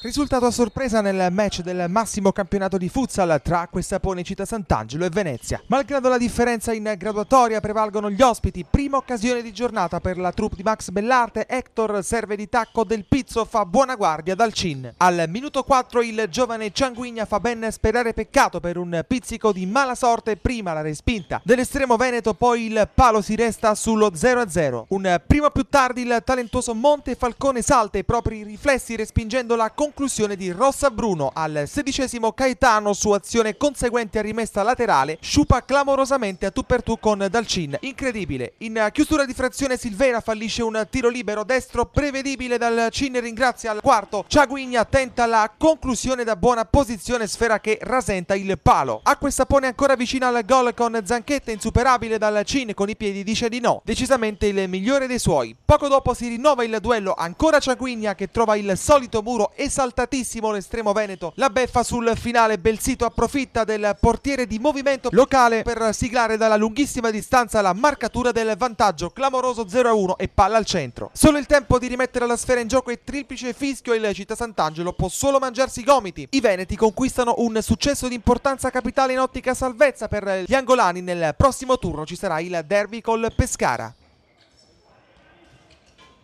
Risultato a sorpresa nel match del massimo campionato di futsal tra Questapone Città Sant'Angelo e Venezia. Malgrado la differenza in graduatoria prevalgono gli ospiti, prima occasione di giornata per la troupe di Max Bellarte, Hector serve di tacco del Pizzo fa buona guardia dal Cin. Al minuto 4 il giovane Cianguigna fa ben sperare peccato per un pizzico di mala sorte prima la respinta. Dell'estremo Veneto poi il palo si resta sullo 0-0. Un primo più tardi il talentuoso Monte Falcone salta i propri riflessi respingendo la con conclusione di Rossa Bruno al sedicesimo Caetano su azione conseguente a rimessa laterale, sciupa clamorosamente a tu per tu con Dalcin. Incredibile. In chiusura di frazione Silvera fallisce un tiro libero destro prevedibile dal Cin ringrazia al quarto. Ciaguigna tenta la conclusione da buona posizione sfera che rasenta il palo. Acqua e sapone ancora vicina al gol con Zanchetta insuperabile dal Cin con i piedi dice di no. Decisamente il migliore dei suoi. Poco dopo si rinnova il duello ancora Ciaguigna che trova il solito muro esatto esaltatissimo l'estremo veneto. La beffa sul finale, Belsito approfitta del portiere di movimento locale per siglare dalla lunghissima distanza la marcatura del vantaggio, clamoroso 0-1 e palla al centro. Solo il tempo di rimettere la sfera in gioco e triplice fischio il Città Sant'Angelo può solo mangiarsi i gomiti. I veneti conquistano un successo di importanza capitale in ottica salvezza per gli angolani. Nel prossimo turno ci sarà il derby col Pescara.